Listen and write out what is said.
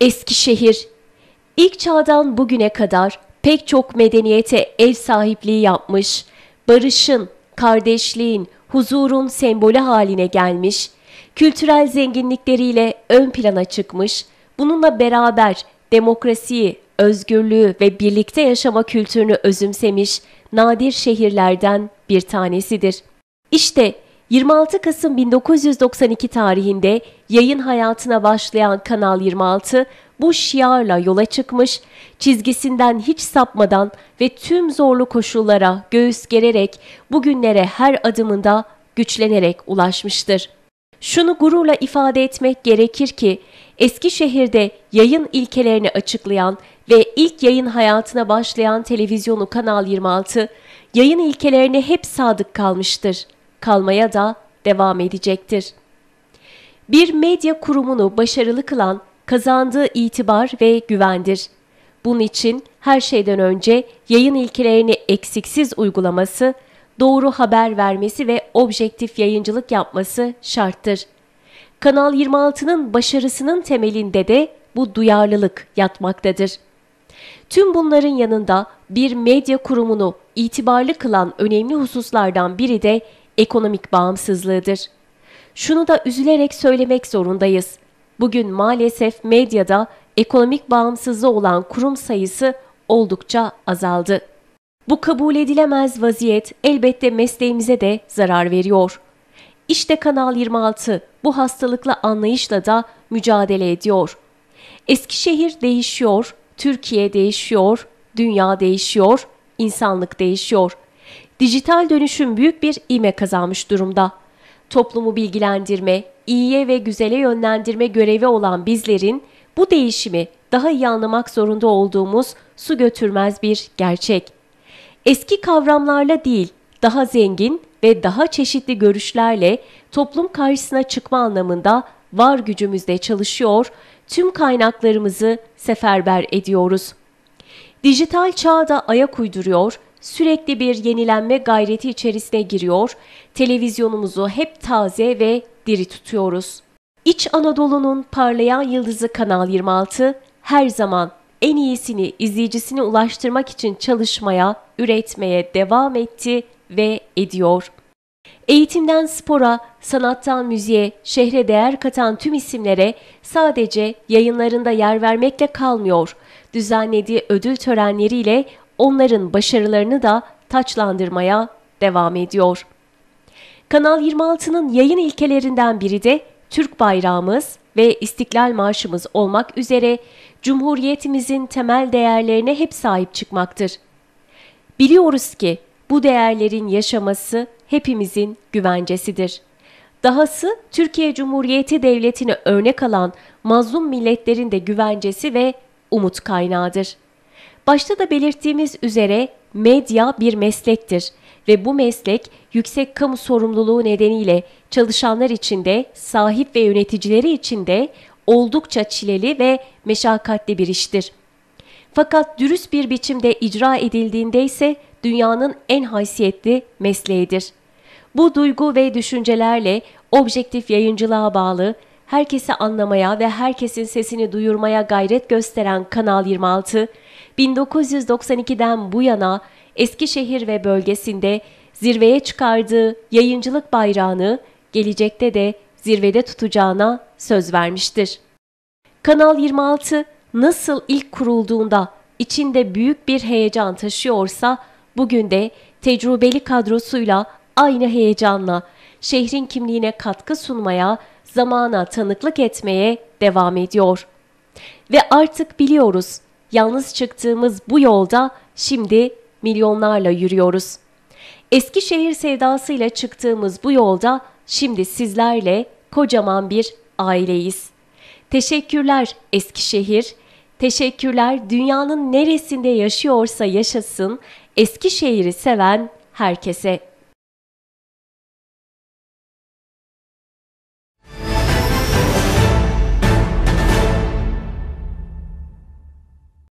Eskişehir ilk çağdan bugüne kadar pek çok medeniyete ev sahipliği yapmış, barışın, kardeşliğin, huzurun sembolü haline gelmiş, kültürel zenginlikleriyle ön plana çıkmış, bununla beraber demokrasiyi, özgürlüğü ve birlikte yaşama kültürünü özümsemiş nadir şehirlerden bir tanesidir. İşte 26 Kasım 1992 tarihinde yayın hayatına başlayan Kanal 26 bu şiarla yola çıkmış, çizgisinden hiç sapmadan ve tüm zorlu koşullara göğüs gererek bugünlere her adımında güçlenerek ulaşmıştır. Şunu gururla ifade etmek gerekir ki Eskişehir'de yayın ilkelerini açıklayan ve ilk yayın hayatına başlayan televizyonu Kanal 26 yayın ilkelerine hep sadık kalmıştır kalmaya da devam edecektir. Bir medya kurumunu başarılı kılan kazandığı itibar ve güvendir. Bunun için her şeyden önce yayın ilkelerini eksiksiz uygulaması, doğru haber vermesi ve objektif yayıncılık yapması şarttır. Kanal 26'nın başarısının temelinde de bu duyarlılık yatmaktadır. Tüm bunların yanında bir medya kurumunu itibarlı kılan önemli hususlardan biri de ekonomik bağımsızlığıdır. Şunu da üzülerek söylemek zorundayız. Bugün maalesef medyada ekonomik bağımsızlığı olan kurum sayısı oldukça azaldı. Bu kabul edilemez vaziyet elbette mesleğimize de zarar veriyor. İşte Kanal 26 bu hastalıkla anlayışla da mücadele ediyor. Eskişehir değişiyor, Türkiye değişiyor, dünya değişiyor, insanlık değişiyor.'' dijital dönüşüm büyük bir ime kazanmış durumda. Toplumu bilgilendirme, iyiye ve güzele yönlendirme görevi olan bizlerin bu değişimi daha iyi anlamak zorunda olduğumuz su götürmez bir gerçek. Eski kavramlarla değil, daha zengin ve daha çeşitli görüşlerle toplum karşısına çıkma anlamında var gücümüzle çalışıyor, tüm kaynaklarımızı seferber ediyoruz. Dijital çağda ayak uyduruyor, sürekli bir yenilenme gayreti içerisine giriyor, televizyonumuzu hep taze ve diri tutuyoruz. İç Anadolu'nun parlayan yıldızı Kanal 26 her zaman en iyisini izleyicisine ulaştırmak için çalışmaya, üretmeye devam etti ve ediyor. Eğitimden spora, sanattan müziğe, şehre değer katan tüm isimlere sadece yayınlarında yer vermekle kalmıyor. Düzenlediği ödül törenleriyle onların başarılarını da taçlandırmaya devam ediyor. Kanal 26'nın yayın ilkelerinden biri de Türk bayrağımız ve İstiklal Marşımız olmak üzere Cumhuriyetimizin temel değerlerine hep sahip çıkmaktır. Biliyoruz ki bu değerlerin yaşaması hepimizin güvencesidir. Dahası Türkiye Cumhuriyeti Devleti'ne örnek alan mazlum milletlerin de güvencesi ve umut kaynağıdır.'' Başta da belirttiğimiz üzere medya bir meslektir ve bu meslek yüksek kamu sorumluluğu nedeniyle çalışanlar için de sahip ve yöneticileri için de oldukça çileli ve meşakkatli bir iştir. Fakat dürüst bir biçimde icra edildiğinde ise dünyanın en haysiyetli mesleğidir. Bu duygu ve düşüncelerle objektif yayıncılığa bağlı herkesi anlamaya ve herkesin sesini duyurmaya gayret gösteren Kanal 26, 1992'den bu yana Eskişehir ve bölgesinde zirveye çıkardığı yayıncılık bayrağını gelecekte de zirvede tutacağına söz vermiştir. Kanal 26 nasıl ilk kurulduğunda içinde büyük bir heyecan taşıyorsa bugün de tecrübeli kadrosuyla aynı heyecanla şehrin kimliğine katkı sunmaya zamana tanıklık etmeye devam ediyor. Ve artık biliyoruz, yalnız çıktığımız bu yolda şimdi milyonlarla yürüyoruz. Eskişehir sevdasıyla çıktığımız bu yolda şimdi sizlerle kocaman bir aileyiz. Teşekkürler Eskişehir, teşekkürler dünyanın neresinde yaşıyorsa yaşasın Eskişehir'i seven herkese.